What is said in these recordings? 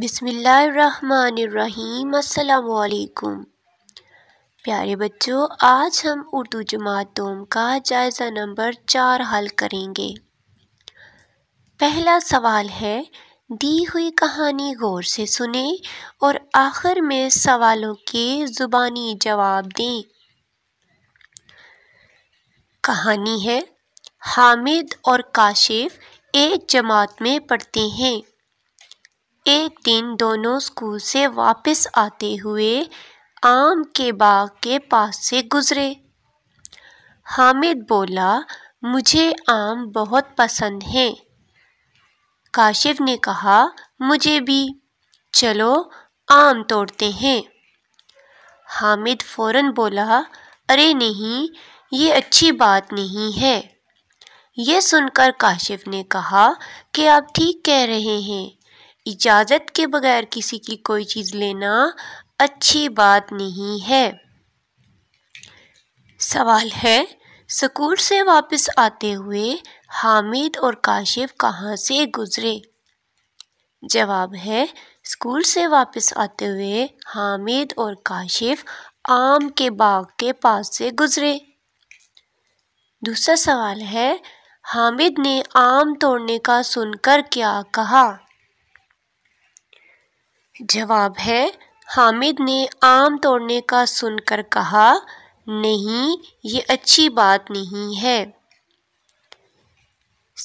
बसमीम् प्यारे बच्चों आज हम उर्दू दोम का जायज़ा नंबर चार हल करेंगे पहला सवाल है दी हुई कहानी गौर से सुने और आखिर में सवालों के ज़ुबानी जवाब दें कहानी है हामिद और काशिफ एक जमात में पढ़ते हैं एक दिन दोनों स्कूल से वापस आते हुए आम के बाग के पास से गुज़रे हामिद बोला मुझे आम बहुत पसंद हैं काशिव ने कहा मुझे भी चलो आम तोड़ते हैं हामिद फौरन बोला अरे नहीं ये अच्छी बात नहीं है यह सुनकर काशिफ ने कहा कि आप ठीक कह रहे हैं इजाज़त के बगैर किसी की कोई चीज़ लेना अच्छी बात नहीं है सवाल है स्कूल से वापस आते हुए हामिद और काशिफ कहाँ से गुज़रे जवाब है स्कूल से वापस आते हुए हामिद और काशिफ आम के बाग के पास से गुज़रे दूसरा सवाल है हामिद ने आम तोड़ने का सुनकर क्या कहा जवाब है हामिद ने आम तोड़ने का सुनकर कहा नहीं ये अच्छी बात नहीं है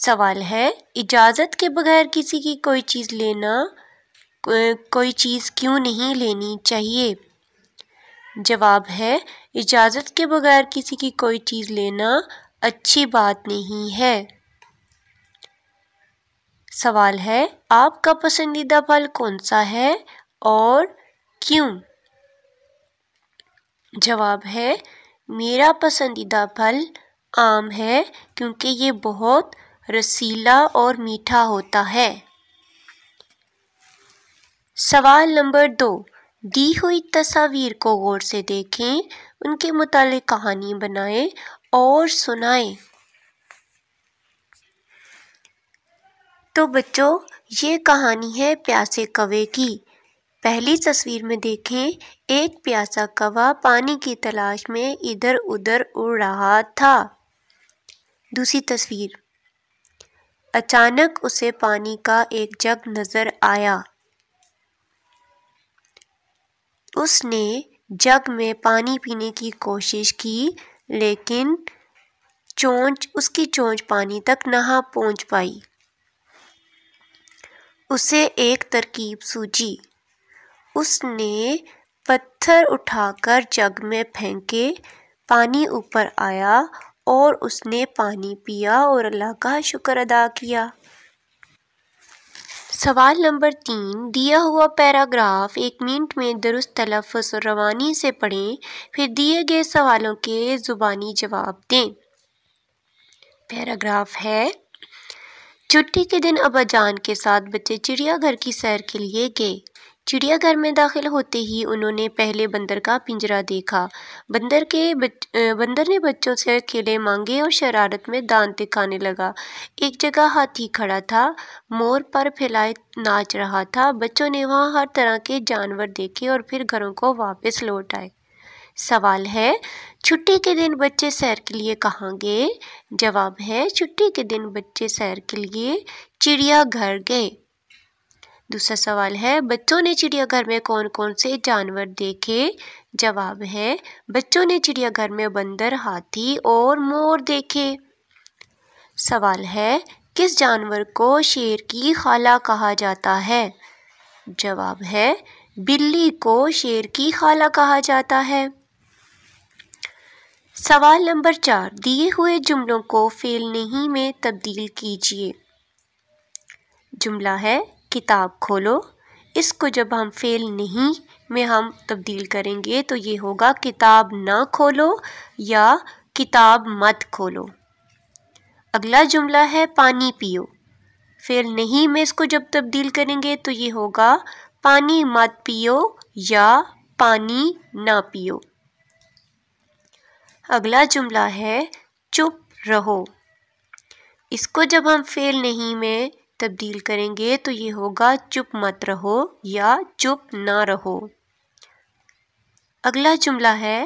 सवाल है इजाज़त के बगैर किसी की कोई चीज़ लेना कोई चीज़ क्यों नहीं लेनी चाहिए जवाब है इजाज़त के बगैर किसी की कोई चीज़ लेना अच्छी बात नहीं है सवाल है आपका पसंदीदा फल कौन सा है और क्यों जवाब है मेरा पसंदीदा फल आम है क्योंकि ये बहुत रसीला और मीठा होता है सवाल नंबर दो दी हुई तस्वीर को गौर से देखें उनके मुतालिक कहानी बनाएं और सुनाएं तो बच्चों ये कहानी है प्यासे कवे की पहली तस्वीर में देखें एक प्यासा कवा पानी की तलाश में इधर उधर उड़ रहा था दूसरी तस्वीर अचानक उसे पानी का एक जग नज़र आया उसने जग में पानी पीने की कोशिश की लेकिन चोंच उसकी चोंच पानी तक नहा पहुंच पाई उसे एक तरकीब सूझी उसने पत्थर उठाकर जग में फेंके पानी ऊपर आया और उसने पानी पिया और अल्लाह का शुक्र अदा किया सवाल नंबर तीन दिया हुआ पैराग्राफ एक मिनट में दुरुस्त तलफ़ और रवानी से पढ़ें फिर दिए गए सवालों के ज़ुबानी जवाब दें पैराग्राफ है छुट्टी के दिन अबाजान के साथ बच्चे चिड़ियाघर की सैर के लिए गए चिड़ियाघर में दाखिल होते ही उन्होंने पहले बंदर का पिंजरा देखा बंदर के बच, बंदर ने बच्चों से केले मांगे और शरारत में दांत दिखाने लगा एक जगह हाथी खड़ा था मोर पर फैलाए नाच रहा था बच्चों ने वहाँ हर तरह के जानवर देखे और फिर घरों को वापस लौट आए सवाल है छुट्टी के दिन बच्चे सैर के लिए कहाँ गए जवाब है छुट्टी के दिन बच्चे सैर के लिए चिड़ियाघर गए दूसरा सवाल है बच्चों ने चिड़ियाघर में कौन कौन से जानवर देखे जवाब है बच्चों ने चिड़ियाघर में बंदर हाथी और मोर देखे सवाल है किस जानवर को शेर की खाला कहा जाता है जवाब है बिल्ली को शेर की खाला कहा जाता है सवाल नंबर चार दिए हुए जुमलों को फेल नहीं में तब्दील कीजिए जुमला है किताब खोलो इसको जब हम फेल नहीं में हम तब्दील करेंगे तो ये होगा किताब ना खोलो या किताब मत खोलो अगला जुमला है पानी पियो फेल नहीं में इसको जब तब्दील करेंगे तो ये होगा पानी मत पियो या पानी ना पियो अगला जुमला है चुप रहो इसको जब हम फेल नहीं में तब्दील करेंगे तो ये होगा चुप मत रहो या चुप ना रहो अगला जुमला है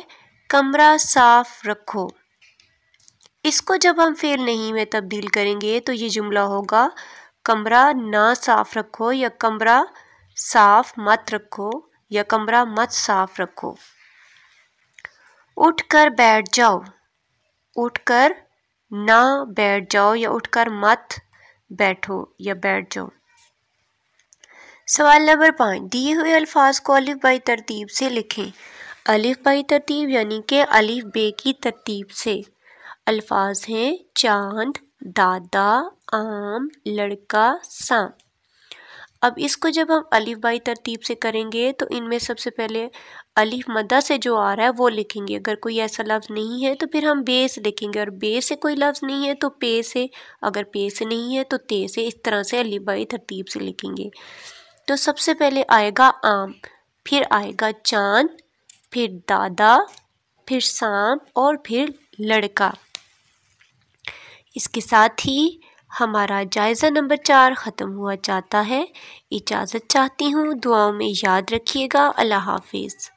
कमरा साफ रखो इसको जब हम फेल नहीं में तब्दील करेंगे तो ये जुमला होगा कमरा ना साफ रखो या कमरा साफ मत रखो या कमरा मत साफ रखो उठकर बैठ जाओ उठकर ना बैठ जाओ या उठकर मत बैठो या बैठ जाओ सवाल नंबर पाँच दिए हुए अल्फाज को अलिफ बाई तरतीब से लिखें अलिफ बाई तरतीब यानी कि अलिफ बे की तरतीब से अल्फाज हैं चांद दादा आम लड़का साम अब इसको जब हम अलिफ बाई तरतीब से करेंगे तो इनमें सबसे पहले अलीफ मदा से जो आ रहा है वो लिखेंगे अगर कोई ऐसा लफ्ज़ नहीं है तो फिर हम बे से लिखेंगे और बे से कोई लफ्ज़ नहीं है तो पे से अगर पे से नहीं है तो ते से इस तरह से अलीबाई तरतीब से लिखेंगे तो सबसे पहले आएगा आम फिर आएगा चाँद फिर दादा फिर सांप और फिर लड़का इसके साथ ही हमारा जायज़ा नंबर चार ख़त्म हुआ चाहता है इजाज़त चाहती हूँ दुआओं में याद रखिएगा अल्लाह हाफिज़